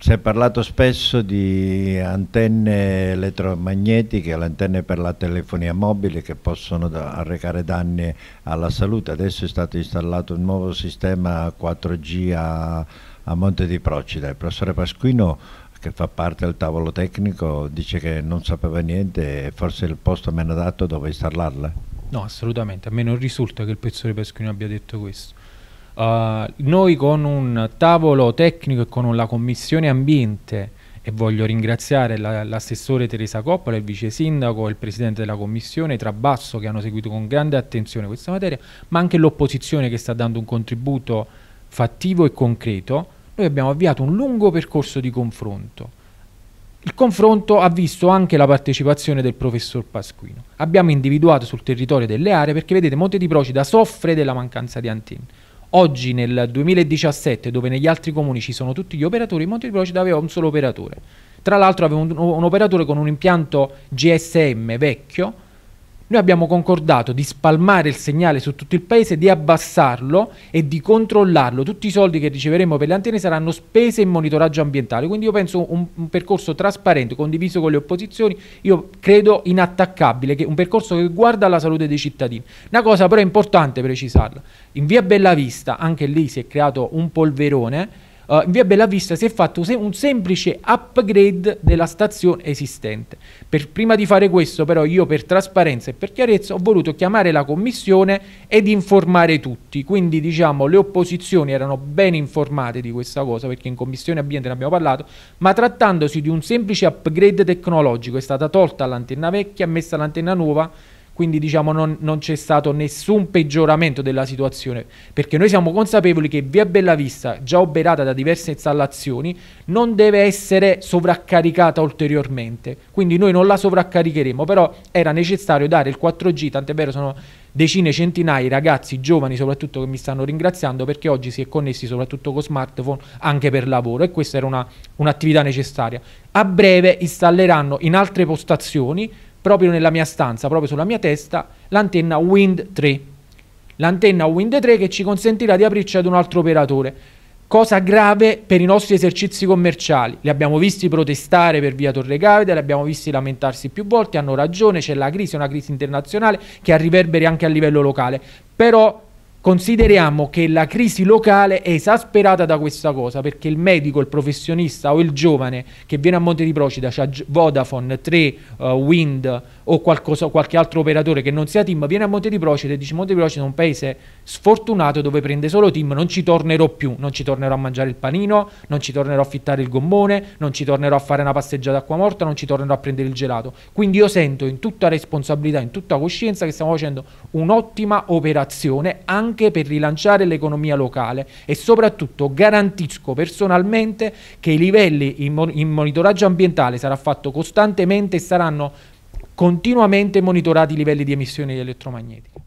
Si è parlato spesso di antenne elettromagnetiche, le antenne per la telefonia mobile che possono arrecare danni alla salute. Adesso è stato installato un nuovo sistema 4G a, a Monte di Procida. Il professore Pasquino che fa parte del tavolo tecnico dice che non sapeva niente e forse il posto meno adatto dove installarla. No, assolutamente, a me non risulta che il professore Pasquino abbia detto questo Uh, noi con un tavolo tecnico e con la commissione ambiente e voglio ringraziare la, l'assessore Teresa Coppola, il vice sindaco e il presidente della commissione Trabasso che hanno seguito con grande attenzione questa materia, ma anche l'opposizione che sta dando un contributo fattivo e concreto. Noi abbiamo avviato un lungo percorso di confronto. Il confronto ha visto anche la partecipazione del professor Pasquino. Abbiamo individuato sul territorio delle aree perché vedete Monte di Procida soffre della mancanza di antenne Oggi nel 2017, dove negli altri comuni ci sono tutti gli operatori, Monte di Montepulcido aveva un solo operatore. Tra l'altro aveva un, un operatore con un impianto GSM vecchio, noi abbiamo concordato di spalmare il segnale su tutto il paese, di abbassarlo e di controllarlo. Tutti i soldi che riceveremo per le antenne saranno spese in monitoraggio ambientale. Quindi io penso un, un percorso trasparente, condiviso con le opposizioni, io credo inattaccabile, che un percorso che guarda alla salute dei cittadini. Una cosa però è importante precisarla. In via Bellavista, anche lì si è creato un polverone uh, in via Bellavista si è fatto se- un semplice upgrade della stazione esistente. Per, prima di fare questo però io per trasparenza e per chiarezza ho voluto chiamare la commissione ed informare tutti, quindi diciamo le opposizioni erano ben informate di questa cosa perché in commissione ambiente ne abbiamo parlato, ma trattandosi di un semplice upgrade tecnologico è stata tolta l'antenna vecchia e messa l'antenna nuova quindi diciamo non, non c'è stato nessun peggioramento della situazione, perché noi siamo consapevoli che via Bellavista, già oberata da diverse installazioni, non deve essere sovraccaricata ulteriormente, quindi noi non la sovraccaricheremo, però era necessario dare il 4G, tant'è vero sono decine, centinaia di ragazzi giovani soprattutto che mi stanno ringraziando perché oggi si è connessi soprattutto con smartphone anche per lavoro e questa era un'attività necessaria. A breve installeranno in altre postazioni proprio nella mia stanza, proprio sulla mia testa, l'antenna Wind 3. L'antenna Wind 3 che ci consentirà di aprirci ad un altro operatore. Cosa grave per i nostri esercizi commerciali. Li abbiamo visti protestare per via Torre Gavida, li abbiamo visti lamentarsi più volte, hanno ragione, c'è la crisi, è una crisi internazionale che ha riverberi anche a livello locale. Però Consideriamo che la crisi locale è esasperata da questa cosa perché il medico, il professionista o il giovane che viene a Monte di Procida, c'ha cioè Vodafone, 3, uh, eh, Wind o qualcosa, qualche altro operatore che non sia team, viene a Monte di Procida e dice Monte di Procida è un paese sfortunato dove prende solo team, non ci tornerò più, non ci tornerò a mangiare il panino, non ci tornerò a fittare il gommone, non ci tornerò a fare una passeggiata acqua morta, non ci tornerò a prendere il gelato. Quindi io sento in tutta responsabilità, in tutta coscienza che stiamo facendo un'ottima operazione anche anche per rilanciare l'economia locale e soprattutto garantisco personalmente che i livelli in, monitoraggio ambientale sarà fatto costantemente e saranno continuamente monitorati i livelli di emissioni elettromagnetiche.